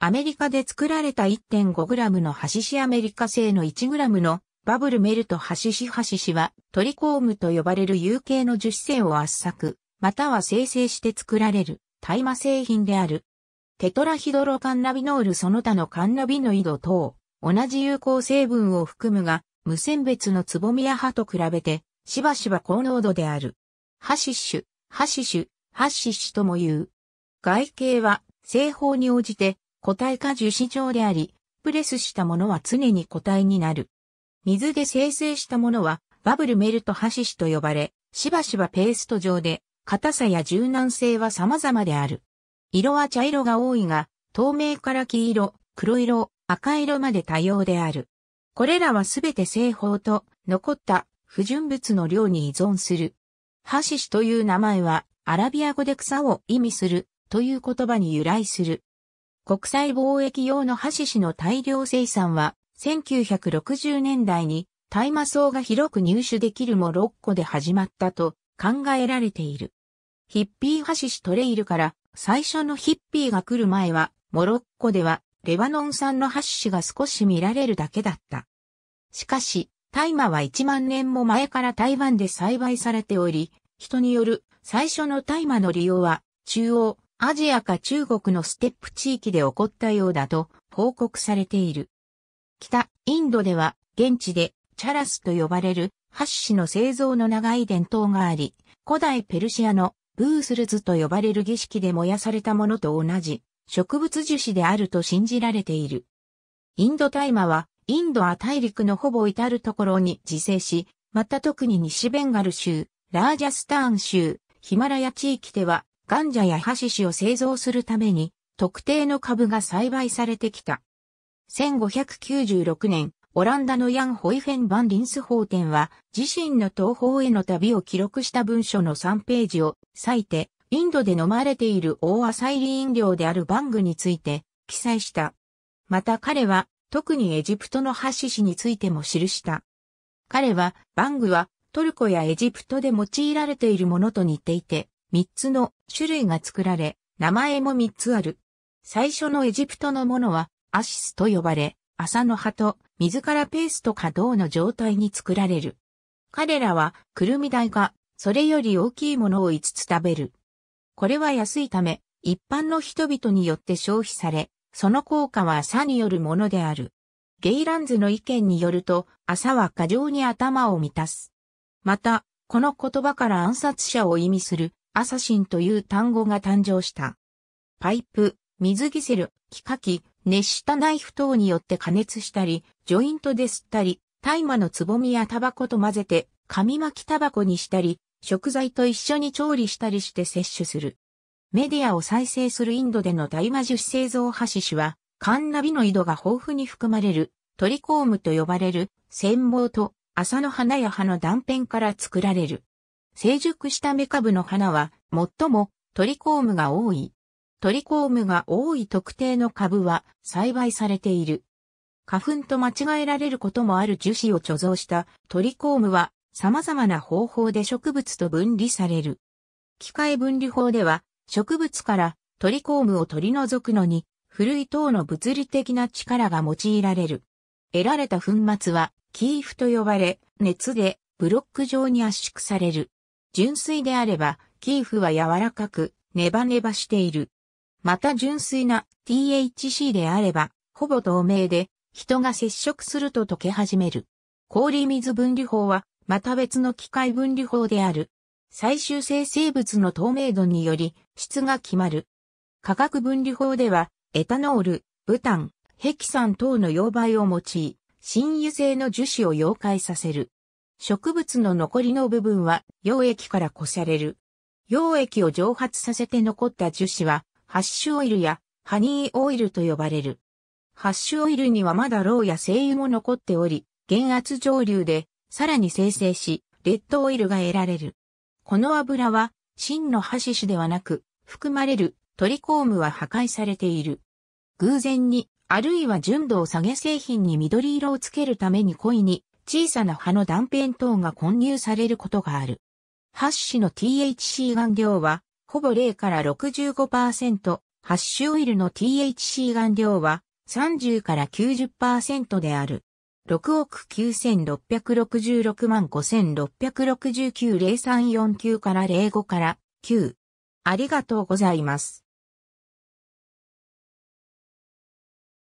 アメリカで作られた 1.5g のハシシアメリカ製の 1g のバブルメルトハシシハシシはトリコームと呼ばれる有形の樹脂性を圧搾、または生成して作られる大麻製品である。テトラヒドロカンナビノールその他のカンナビノイド等、同じ有効成分を含むが、無選別のつぼみや葉と比べて、しばしば高濃度である。ハシッシュ、ハシッシュ、ハシッシュとも言う。外形は、製法に応じて固体化樹脂状であり、プレスしたものは常に固体になる。水で生成したものはバブルメルトハシシと呼ばれ、しばしばペースト状で、硬さや柔軟性は様々である。色は茶色が多いが、透明から黄色、黒色、赤色まで多様である。これらはすべて製法と残った不純物の量に依存する。ハシシという名前はアラビア語で草を意味するという言葉に由来する。国際貿易用のハシシの大量生産は、1960年代に大麻草が広く入手できるモロッコで始まったと考えられている。ヒッピーハシシトレイルから最初のヒッピーが来る前は、モロッコではレバノン産のハシシが少し見られるだけだった。しかし、大麻は1万年も前から台湾で栽培されており、人による最初の大麻の利用は中央、アジアか中国のステップ地域で起こったようだと報告されている。北インドでは現地でチャラスと呼ばれるハッシの製造の長い伝統があり、古代ペルシアのブースルズと呼ばれる儀式で燃やされたものと同じ植物樹脂であると信じられている。インド大麻はインドア大陸のほぼ至るところに自生し、また特に西ベンガル州、ラージャスターン州、ヒマラヤ地域ではガンジャやハシシを製造するために、特定の株が栽培されてきた。1596年、オランダのヤン・ホイフェン・バン・リンス法典は、自身の東方への旅を記録した文書の3ページを割いて、インドで飲まれている大アサイリ飲料であるバングについて記載した。また彼は、特にエジプトのハシシについても記した。彼は、バングはトルコやエジプトで用いられているものと似ていて、3つの種類が作られ、名前も3つある。最初のエジプトのものは、アシスと呼ばれ、麻の葉と水からペーストか銅の状態に作られる。彼らは、クルミ代が、それより大きいものを5つ食べる。これは安いため、一般の人々によって消費され、その効果は朝によるものである。ゲイランズの意見によると、朝は過剰に頭を満たす。また、この言葉から暗殺者を意味するアサシンという単語が誕生した。パイプ、水ギセル、気化器、熱したナイフ等によって加熱したり、ジョイントで吸ったり、大麻のつぼみやタバコと混ぜて、紙巻きタバコにしたり、食材と一緒に調理したりして摂取する。メディアを再生するインドでの大麻樹脂製造ハシシは、カンナビの井戸が豊富に含まれる、トリコームと呼ばれる、繊毛と、麻の花や葉の断片から作られる。成熟したメカブの花は、最もトリコームが多い。トリコームが多い特定の株は栽培されている。花粉と間違えられることもある樹脂を貯蔵したトリコームは様々な方法で植物と分離される。機械分離法では植物からトリコームを取り除くのに古い塔の物理的な力が用いられる。得られた粉末はキーフと呼ばれ熱でブロック状に圧縮される。純粋であれば、キーフは柔らかく、ネバネバしている。また純粋な THC であれば、ほぼ透明で、人が接触すると溶け始める。氷水分離法は、また別の機械分離法である。最終生成物の透明度により、質が決まる。化学分離法では、エタノール、ブタン、ヘキサン等の溶媒を用い、新油性の樹脂を溶解させる。植物の残りの部分は溶液からこされる。溶液を蒸発させて残った樹脂は、ハッシュオイルやハニーオイルと呼ばれる。ハッシュオイルにはまだロウや精油も残っており、減圧蒸留でさらに生成し、レッドオイルが得られる。この油は真のハシシではなく、含まれるトリコームは破壊されている。偶然に、あるいは純度を下げ製品に緑色をつけるために故意に小さな葉の断片等が混入されることがある。8種の THC 顔料は、ほぼ0から65%、8種オイルの THC 顔料は、30から90%である。6億9666万56690349から05から9。ありがとうございます。